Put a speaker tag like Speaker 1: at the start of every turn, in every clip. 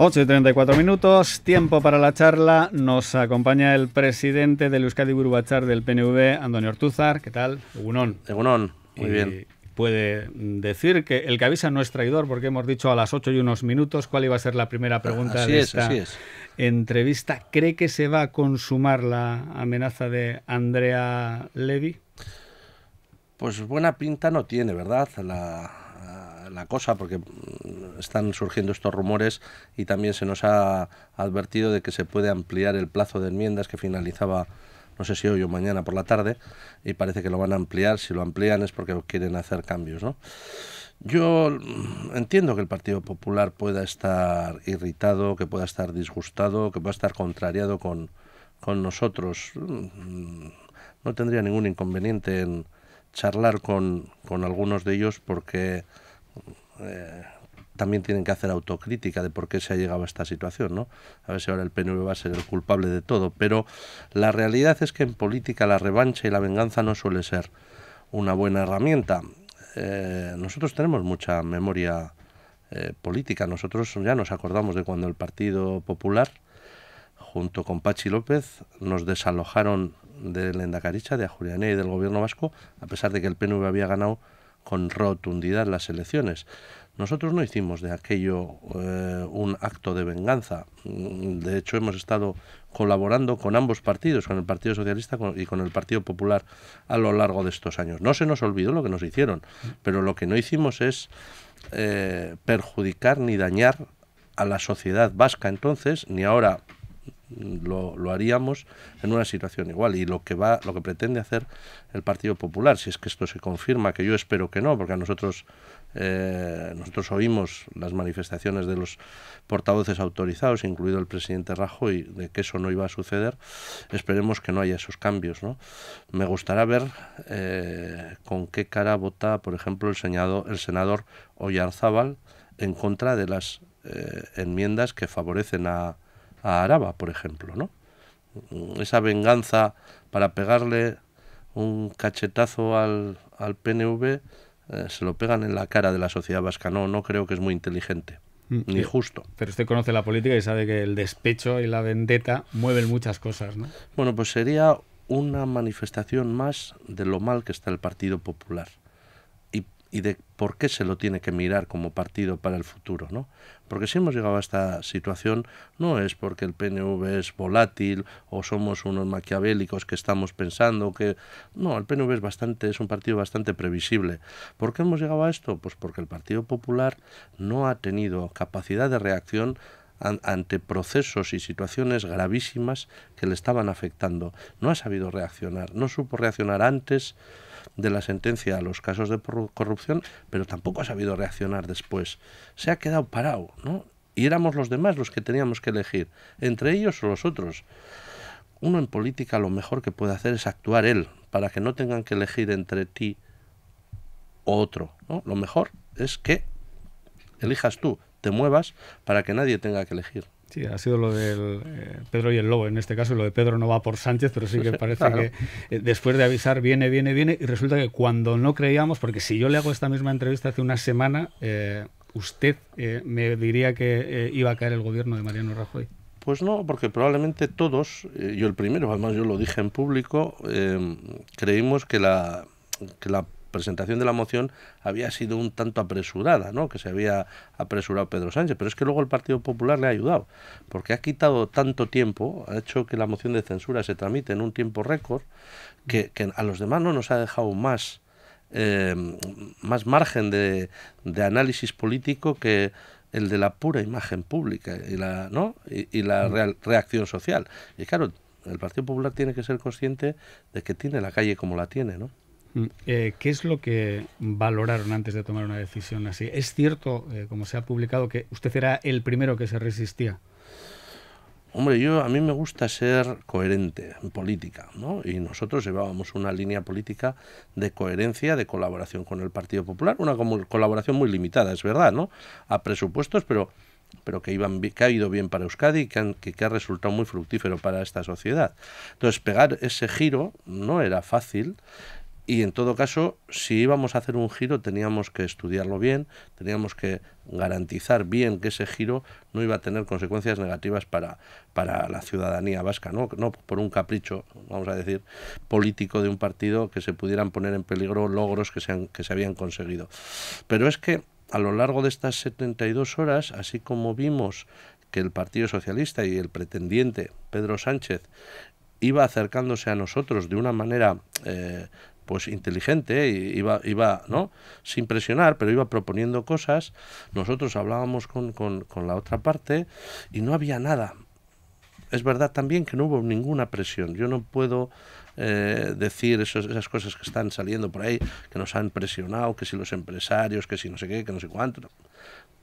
Speaker 1: 8 y 34 minutos, tiempo para la charla. Nos acompaña el presidente del Euskadi Burubachar del PNV, Antonio Ortuzar. ¿Qué tal? Egunon. Egunon, muy bien. Puede decir que el que avisa no es traidor, porque hemos dicho a las 8 y unos minutos cuál iba a ser la primera pregunta de esta entrevista. ¿Cree que se va a consumar la amenaza de Andrea Levy?
Speaker 2: Pues buena pinta no tiene, ¿verdad? la cosa, porque mm, están surgiendo estos rumores y también se nos ha advertido de que se puede ampliar el plazo de enmiendas que finalizaba no sé si hoy o mañana por la tarde, y parece que lo van a ampliar. Si lo amplían es porque quieren hacer cambios, ¿no? Yo entiendo que el Partido Popular pueda estar irritado, que pueda estar disgustado, que pueda estar contrariado con, con nosotros. No tendría ningún inconveniente en charlar con, con algunos de ellos porque eh, también tienen que hacer autocrítica de por qué se ha llegado a esta situación, ¿no? A ver si ahora el PNV va a ser el culpable de todo, pero la realidad es que en política la revancha y la venganza no suele ser una buena herramienta. Eh, nosotros tenemos mucha memoria eh, política, nosotros ya nos acordamos de cuando el Partido Popular, junto con Pachi López, nos desalojaron de Endacaricha, de Juliané y del gobierno vasco, a pesar de que el PNV había ganado con rotundidad las elecciones. Nosotros no hicimos de aquello eh, un acto de venganza. Mm, de hecho, hemos estado colaborando con ambos partidos, con el Partido Socialista y con el Partido Popular a lo largo de estos años. No se nos olvidó lo que nos hicieron, pero lo que no hicimos es eh, perjudicar ni dañar a la sociedad vasca entonces, ni ahora lo, lo, haríamos en una situación igual y lo que va lo que pretende hacer el Partido Popular si es que esto se confirma que yo espero que no porque a nosotros eh, nosotros oímos las manifestaciones de los portavoces autorizados, incluido el presidente Rajoy, de que eso no iba a suceder. Esperemos que no haya esos cambios. ¿no? Me gustará ver eh, con qué cara vota, por ejemplo, el, el senador Oyarzábal en contra de las eh, enmiendas que favorecen a, Araba, por ejemplo. Esa venganza para pegarle un cachetazo al PNV eh, se lo pegan en la cara de la sociedad vasca. No, creo que es muy inteligente. Mm, ni
Speaker 1: justo. Pero usted conoce la política y sabe que el despecho y la vendetta mueven muchas cosas, ¿no?
Speaker 2: Bueno, pues sería una manifestación más de lo mal que está el Partido Popular y de por qué se lo tiene que mirar como partido para el futuro, ¿no? Porque si hemos llegado a esta situación no es porque el PNV es volátil o somos unos maquiavélicos que estamos pensando que no, el PNV es bastante es un partido bastante previsible. ¿Por qué hemos llegado a esto? Pues porque el Partido Popular no ha tenido capacidad de reacción ante procesos y situaciones gravísimas que le estaban afectando. No ha sabido reaccionar, no supo reaccionar antes de la sentencia a los casos de corrupción, pero tampoco ha sabido reaccionar después. Se ha quedado parado, ¿no? Y éramos los demás los que teníamos que elegir, entre ellos o los otros. Uno en política lo mejor que puede hacer es actuar él, para que no tengan que elegir entre ti o otro. Lo mejor es que elijas tú, te muevas para que nadie tenga que elegir.
Speaker 1: Sí, ha sido lo del eh, Pedro y el Lobo en este caso. Lo de Pedro no va por Sánchez, pero sí que parece que eh, después de avisar viene, viene, viene. Y resulta que cuando no creíamos, porque si yo le hago esta misma entrevista hace una semana, eh, usted me diría que iba a caer el gobierno de Mariano Rajoy.
Speaker 2: Pues no, porque probablemente todos, yo el primero, además yo lo dije en público, creímos que la, que la presentación de la moción había sido un tanto apresurada, ¿no? que se había apresurado Pedro Sánchez, pero es que luego el Partido Popular le ha ayudado, porque ha quitado tanto tiempo, ha hecho que la moción de censura se tramite en un tiempo récord, que, a los demás no nos ha dejado más, eh, más margen de, análisis político que el de la pura imagen pública y la, ¿no? y la reacción social. Y claro, el Partido Popular tiene que ser consciente de que tiene la calle como la tiene, ¿no?
Speaker 1: Eh, ¿Qué es lo que valoraron antes de tomar una decisión así? ¿Es cierto, eh, como se ha publicado, que usted era el primero que se resistía?
Speaker 2: Hombre, yo a mí me gusta ser coherente en política, ¿no? Y nosotros llevábamos una línea política de coherencia, de colaboración con el Partido Popular, una colaboración muy limitada, es verdad, ¿no? A presupuestos, pero pero que, iban, ha ido bien para Euskadi y que, ha resultado muy fructífero para esta sociedad. Entonces, pegar ese giro no era fácil y en todo caso, si íbamos a hacer un giro, teníamos que estudiarlo bien, teníamos que garantizar bien que ese giro no iba a tener consecuencias negativas para, para la ciudadanía vasca, ¿no? no por un capricho, vamos a decir, político de un partido que se pudieran poner en peligro logros que se, que se habían conseguido. Pero es que a lo largo de estas 72 horas, así como vimos que el Partido Socialista y el pretendiente Pedro Sánchez iba acercándose a nosotros de una manera eh, pues inteligente, iba, iba, ¿no? Sin presionar, pero iba proponiendo cosas. Nosotros hablábamos con, la otra parte y no había nada. Es verdad también que no hubo ninguna presión. Yo no puedo eh, decir esas cosas que están saliendo por ahí, que nos han presionado, que si los empresarios, que si no sé qué, que no sé cuánto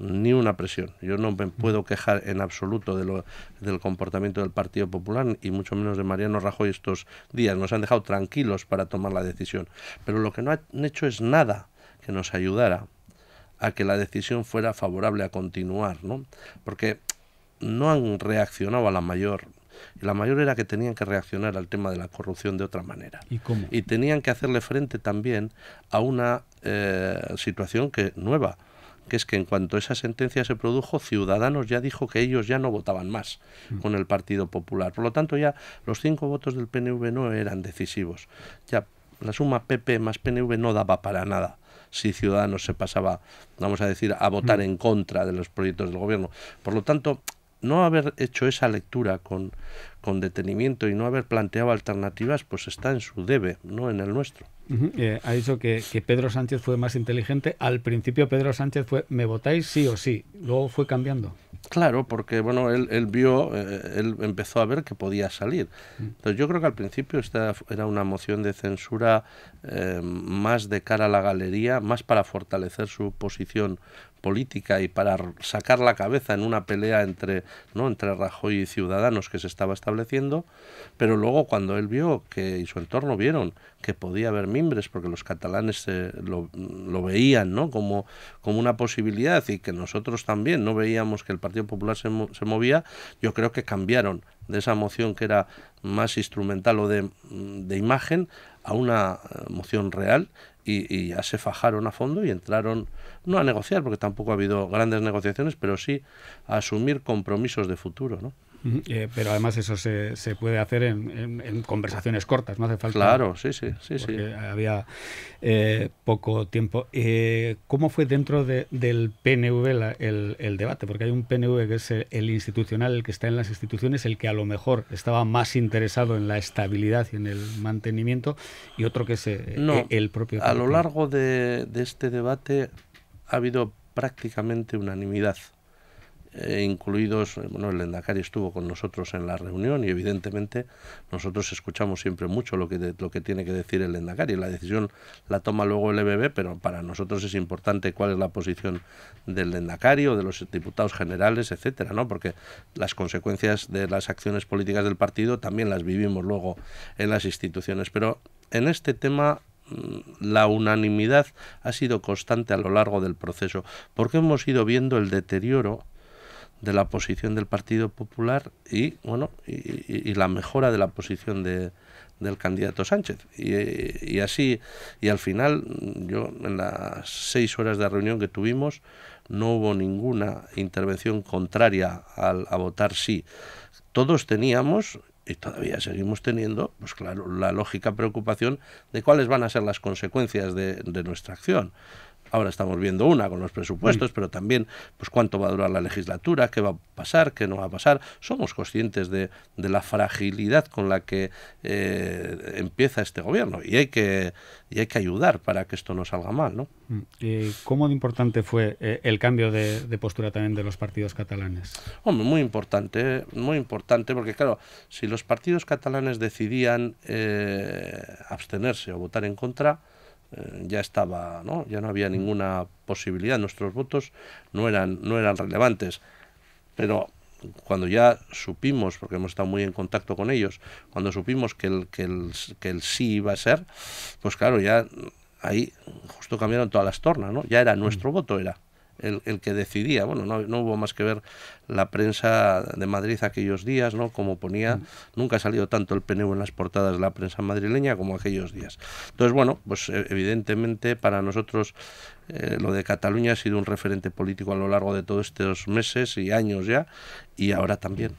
Speaker 2: ni una presión. Yo no me mm. puedo quejar en absoluto de lo, del comportamiento del Partido Popular y mucho menos de Mariano Rajoy estos días. Nos han dejado tranquilos para tomar la decisión. Pero lo que no han hecho es nada que nos ayudara a que la decisión fuera favorable a continuar, ¿no? Porque no han reaccionado a la mayor y la mayor era que tenían que reaccionar al tema de la corrupción de otra manera. ¿Y Y tenían que hacerle frente también a una eh, situación que nueva, que es que en cuanto esa sentencia se produjo, Ciudadanos ya dijo que ellos ya no votaban más mm. con el Partido Popular. Por lo tanto, ya los cinco votos del PNV no eran decisivos. Ya la suma PP más PNV no daba para nada si Ciudadanos se pasaba, vamos a decir, a votar mm. en contra de los proyectos del gobierno. Por lo tanto, no haber hecho esa lectura con, con detenimiento y no haber planteado alternativas, pues está en su debe, no en el nuestro.
Speaker 1: Eh, ha dicho que, Pedro Sánchez fue más inteligente. Al principio Pedro Sánchez fue, ¿me votáis sí o sí? Luego fue cambiando.
Speaker 2: Claro, porque bueno, él, vio, eh, él empezó a ver que podía salir. Entonces yo creo que al principio esta era una moción de censura eh, más de cara a la galería, más para fortalecer su posición política y para sacar la cabeza en una pelea entre, ¿no? entre Rajoy y Ciudadanos que se estaba estableciendo, pero luego cuando él vio que y su entorno vieron que podía haber mimbres porque los catalanes eh, lo, veían ¿no? como, como una posibilidad y que nosotros también no veíamos que el Partido Popular se, se movía, yo creo que cambiaron de esa moción que era más instrumental o de, de imagen a una eh, moción real y, ya se fajaron a fondo y entraron, no a negociar, porque tampoco ha habido grandes negociaciones, pero sí a asumir compromisos de futuro, ¿no?
Speaker 1: Eh, pero además eso se, se puede hacer en, conversaciones cortas, no hace falta. Claro, sí, sí, sí. había eh, poco tiempo. Eh, ¿Cómo fue dentro del PNV el, debate? Porque hay un PNV que es el, institucional, el que está en las instituciones, el que a lo mejor estaba más interesado en la estabilidad y en el mantenimiento, y otro que es e, el propio. A lo largo
Speaker 2: de, de este debate ha habido prácticamente unanimidad. Eh, incluidos, eh, bueno, el Lendakari estuvo con nosotros en la reunión y evidentemente nosotros escuchamos siempre mucho lo que, lo que tiene que decir el y La decisión la toma luego el EBB, pero para nosotros es importante cuál es la posición del Lendakari de los diputados generales, etcétera, ¿no? Porque las consecuencias de las acciones políticas del partido también las vivimos luego en las instituciones. Pero en este tema mm, la unanimidad ha sido constante a lo largo del proceso, porque hemos ido viendo el deterioro de la posición del Partido Popular y bueno y, la mejora de la posición de, del candidato Sánchez y, así y al final yo en las seis horas de reunión que tuvimos no hubo ninguna intervención contraria a votar sí todos teníamos y todavía seguimos teniendo, pues claro, la lógica preocupación de cuáles van a ser las consecuencias de, de nuestra acción. Ahora estamos viendo una con los presupuestos, mm. pero también pues cuánto va a durar la legislatura, qué va a pasar, qué no va a pasar. Somos conscientes de, la fragilidad con la que eh, empieza este gobierno y hay que hay que
Speaker 1: ayudar para que esto no salga mal, ¿no? Mm. ¿Cómo de importante fue eh, el cambio de, postura también de los partidos catalanes?
Speaker 2: muy importante, muy importante, porque claro, si los partidos catalanes decidían eh, abstenerse o votar en contra, eh, ya estaba, ¿no? ya no había ninguna posibilidad, nuestros votos no eran, no eran relevantes. Pero cuando ya supimos, porque hemos estado muy en contacto con ellos, cuando supimos que el, que que el sí iba a ser, pues claro, ya ahí justo cambiaron todas las tornas, Ya era mm. nuestro voto, era el, que decidía. Bueno, no, hubo más que ver la prensa de Madrid aquellos días, ¿no? Como ponía, mm. nunca ha salido tanto el PNV en las portadas de la prensa madrileña como aquellos días. Entonces, bueno, pues eh, evidentemente para nosotros eh, lo de Cataluña ha sido un referente político a lo largo de todos estos meses y años ya, y ahora también.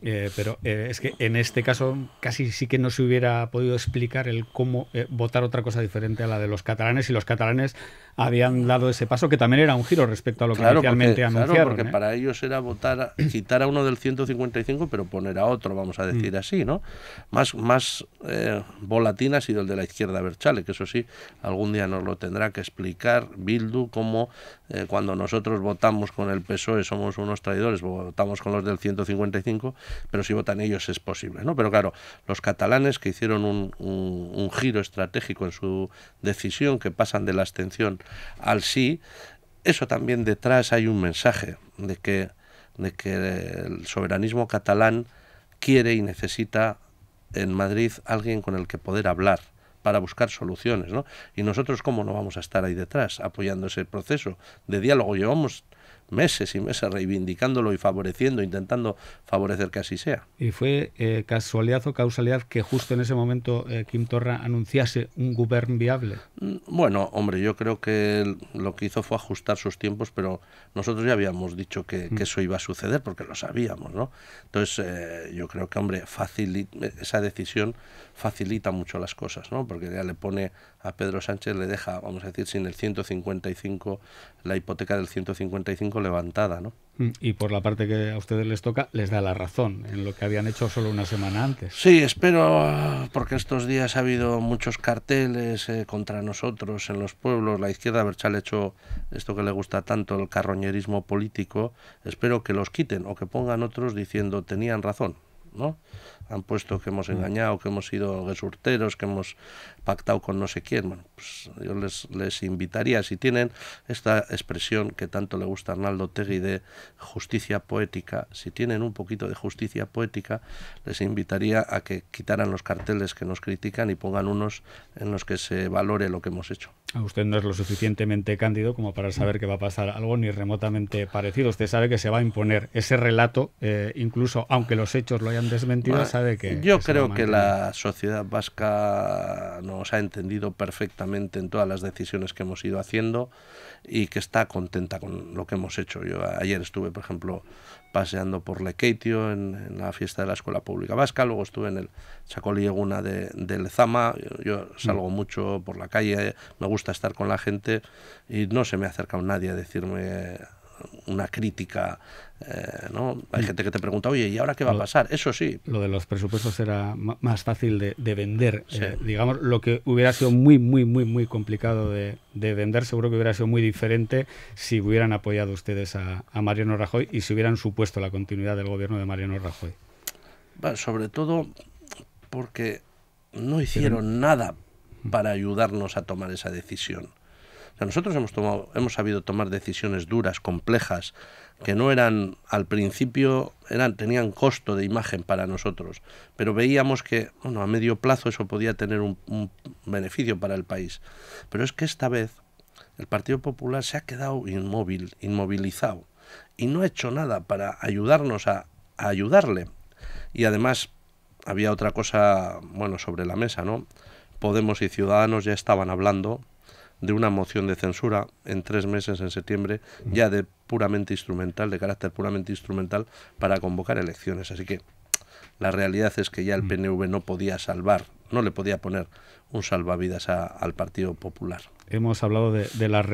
Speaker 1: Eh, pero eh, es que en este caso casi sí que no se hubiera podido explicar el cómo eh, votar otra cosa diferente a la de los catalanes y los catalanes habían dado ese paso que también era un giro respecto a lo que inicialmente anunciaron. porque
Speaker 2: para ellos era votar, quitar a uno del 155 pero poner a otro, vamos a mm. decir así, ¿no? Más, más ha sido el de la izquierda Berchale, que eso sí, algún día nos lo tendrá que explicar Bildu, cómo cuando nosotros votamos con el PSOE somos unos traidores, votamos con los del 155 pero si votan ellos es posible. ¿no? Pero claro, los catalanes que hicieron un, giro estratégico en su decisión, que pasan de la abstención al sí, eso también detrás hay un mensaje de que, de que el soberanismo catalán quiere y necesita en Madrid alguien con el que poder hablar para buscar soluciones, Y nosotros cómo no vamos a estar ahí detrás apoyando ese proceso de diálogo. Llevamos meses y meses reivindicándolo y favoreciendo, intentando favorecer que así sea.
Speaker 1: ¿Y fue eh, casualidad o causalidad que justo en ese momento eh, Kim Torra anunciase un gobierno viable?
Speaker 2: Mm, bueno, hombre, yo creo que lo que hizo fue ajustar sus tiempos, pero nosotros ya habíamos dicho que, mm. eso iba a suceder porque lo sabíamos, ¿no? Entonces, eh, yo creo que, hombre, esa decisión facilita mucho las cosas, ¿no? Porque ya le pone a Pedro Sánchez, le deja, vamos a decir, sin el 155, la hipoteca del 155
Speaker 1: levantada, ¿no? Mm, y por la parte que a ustedes les toca, les da la razón en lo que habían hecho solo una semana antes.
Speaker 2: Sí, espero, ah, porque estos días ha habido muchos carteles eh, contra nosotros en los pueblos. La izquierda Berchal ha hecho esto que le gusta tanto, el carroñerismo político. Espero que los quiten o que pongan otros diciendo tenían razón. ¿no? Han puesto que hemos mm. engañado, que hemos sido resurteros, que hemos pactado con no sé quién. pues yo les, les invitaría, si tienen esta expresión que tanto le gusta a Arnaldo Tegui de justicia poética, si tienen un poquito de justicia poética, les invitaría a que quitaran los carteles que nos critican y pongan unos en los que se valore lo
Speaker 1: que hemos hecho. Ah, usted no es lo suficientemente cándido como para saber que va a pasar algo ni remotamente parecido. Usted sabe que se va a imponer ese relato, eh, incluso aunque los hechos lo hayan han sabe que... Yo creo que la
Speaker 2: sociedad vasca nos ha entendido perfectamente en todas las decisiones que hemos ido haciendo y que está contenta con lo que hemos hecho. Yo ayer estuve, por ejemplo, paseando por Lequeitio en, en, la fiesta de la Escuela Pública Vasca, luego estuve en el chacolí de, de Lezama, yo, mm. salgo mucho por la calle, me gusta estar con la gente y no se me ha acercado nadie a decirme una crítica. Eh, ¿no? Hay mm. gente que te pregunta, oye, ¿y ahora qué va a pasar? Eso sí.
Speaker 1: Lo de los presupuestos era más fácil de, vender. Eh, digamos, lo que hubiera sido muy, muy, muy, muy complicado de, vender, seguro que hubiera sido muy diferente si hubieran apoyado ustedes a, Mariano Rajoy y si hubieran supuesto la continuidad del gobierno de Mariano Rajoy.
Speaker 2: sobre todo porque no hicieron nada mm. para ayudarnos a tomar esa decisión nosotros hemos, hemos sabido tomar decisiones duras, complejas, que no eran al principio eran tenían costo de imagen para nosotros, pero veíamos que a medio plazo eso podía tener un, beneficio para el país. Pero es que esta vez el Partido Popular se ha quedado inmóvil, inmovilizado y no ha hecho nada para ayudarnos a, a ayudarle. Y además había otra cosa, bueno, sobre la mesa, ¿no? Podemos y Ciudadanos ya estaban hablando de una moción de censura en tres meses en septiembre, ya de puramente instrumental, de carácter puramente instrumental, para convocar elecciones. Así que la realidad es que ya el PNV no podía salvar no le podía poner un salvavidas al Partido
Speaker 1: Popular. Hemos hablado de, eh, las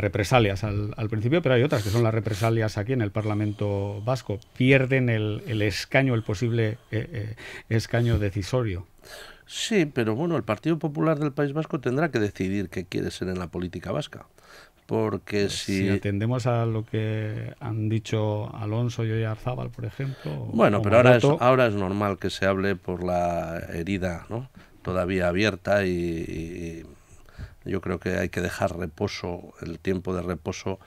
Speaker 1: represalias al, principio, pero hay otras que son las represalias aquí en el Parlamento Vasco. Pierden el, escaño, el posible eh, eh, escaño decisorio. Sí, pero bueno, el Partido Popular del País
Speaker 2: Vasco tendrá que decidir qué quiere ser en la política vasca. Porque pues si... si...
Speaker 1: atendemos a lo que han dicho Alonso y Oyarzábal, por ejemplo. Bueno, pero ahora es, ahora
Speaker 2: es normal que se hable por la herida ¿no? todavía abierta y, yo creo que hay que dejar reposo, el tiempo de reposo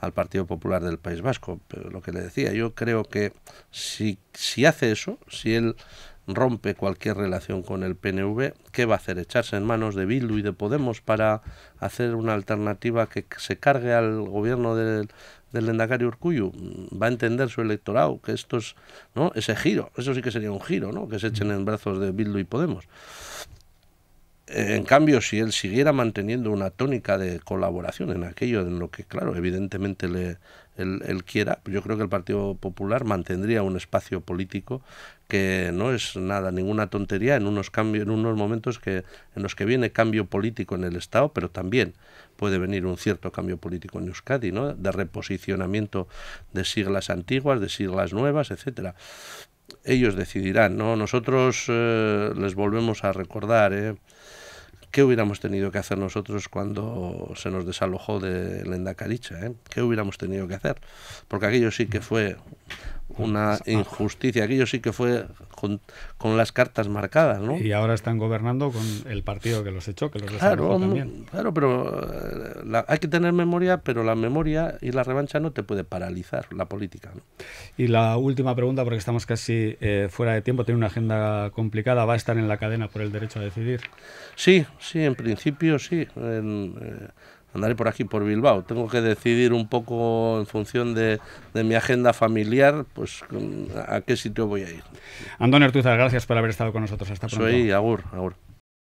Speaker 2: al Partido Popular del País Vasco. lo que le decía, yo creo que si, si hace eso, si él rompe cualquier relación con el PNV, ¿qué va a hacer? ¿Echarse en manos de Bildu y de Podemos para hacer una alternativa que se cargue al gobierno del, del Endacari Urcuyu? Mm, ¿Va a entender su electorado que esto es, ¿no? ese giro? Eso sí que sería un giro, ¿no? que se echen en brazos de Bildu y Podemos. Eh, en cambio, si él siguiera manteniendo una tónica de colaboración en aquello en lo que, claro, evidentemente le, él, quiera, yo creo que el Partido Popular mantendría un espacio político que no es nada ninguna tontería en unos cambios en unos momentos que en los que viene cambio político en el Estado pero también puede venir un cierto cambio político en Euskadi no de reposicionamiento de siglas antiguas de siglas nuevas etcétera ellos decidirán no nosotros eh, les volvemos a recordar ¿eh? ¿Qué hubiéramos tenido que hacer nosotros cuando se nos desalojó de lenda Eh? ¿Qué hubiéramos tenido que hacer? Porque aquello sí que fue una injusticia. Aquello sí que fue con, las cartas marcadas, ¿no? Y ahora están gobernando con el partido que los echó, que los claro, también. Claro, pero eh, hay que tener memoria, pero la memoria y la revancha no te puede paralizar la política.
Speaker 1: Y la última pregunta, porque estamos casi eh, fuera de tiempo, tiene una agenda complicada, ¿va a estar en la cadena por el derecho a decidir? Sí, sí, en
Speaker 2: principio sí. En, eh, andaré por aquí, por Bilbao. Tengo que decidir un poco en función de, mi agenda familiar, pues a qué sitio voy a ir.
Speaker 1: Antonio Artuza, gracias por haber estado con nosotros. Hasta pronto. Soy
Speaker 2: Agur, Agur.